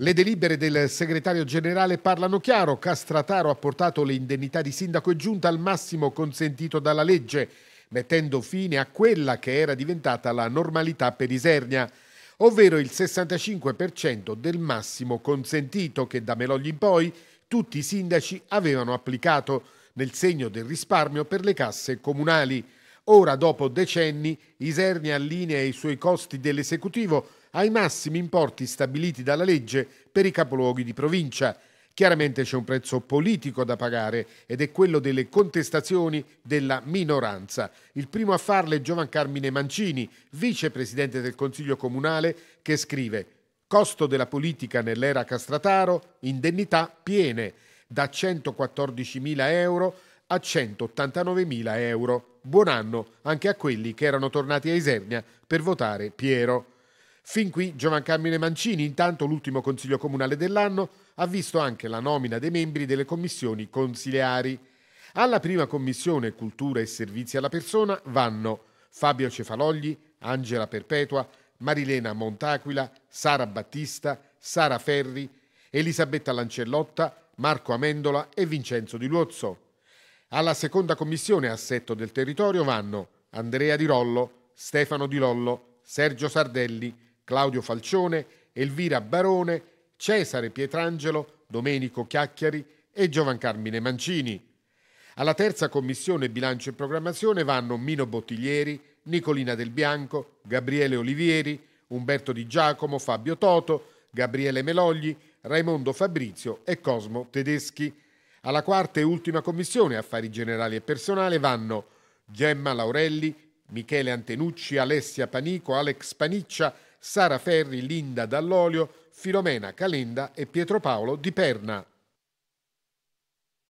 Le delibere del segretario generale parlano chiaro. Castrataro ha portato le indennità di sindaco e giunta al massimo consentito dalla legge, mettendo fine a quella che era diventata la normalità per Isernia, ovvero il 65% del massimo consentito che da Melogli in poi tutti i sindaci avevano applicato nel segno del risparmio per le casse comunali. Ora, dopo decenni, Isernia allinea i suoi costi dell'esecutivo ai massimi importi stabiliti dalla legge per i capoluoghi di provincia. Chiaramente c'è un prezzo politico da pagare ed è quello delle contestazioni della minoranza. Il primo a farle è Giovan Carmine Mancini, vicepresidente del Consiglio Comunale, che scrive Costo della politica nell'era Castrataro, indennità piene, da 114.000 euro a 189.000 euro. Buon anno anche a quelli che erano tornati a Isernia per votare Piero. Fin qui Giovan Carmine Mancini, intanto l'ultimo Consiglio Comunale dell'anno, ha visto anche la nomina dei membri delle commissioni consiliari. Alla prima commissione Cultura e Servizi alla Persona vanno Fabio Cefalogli, Angela Perpetua, Marilena Montaquila, Sara Battista, Sara Ferri, Elisabetta Lancellotta, Marco Amendola e Vincenzo Di Luozzo. Alla seconda commissione Assetto del Territorio vanno Andrea Di Rollo, Stefano Di Lollo, Sergio Sardelli, Claudio Falcione, Elvira Barone, Cesare Pietrangelo, Domenico Chiacchiari e Giovan Carmine Mancini. Alla terza commissione bilancio e programmazione vanno Mino Bottiglieri, Nicolina Del Bianco, Gabriele Olivieri, Umberto Di Giacomo, Fabio Toto, Gabriele Melogli, Raimondo Fabrizio e Cosmo Tedeschi. Alla quarta e ultima commissione affari generali e personale vanno Gemma Laurelli, Michele Antenucci, Alessia Panico, Alex Paniccia, Sara Ferri, Linda Dall'Olio, Filomena Calenda e Pietro Paolo Di Perna.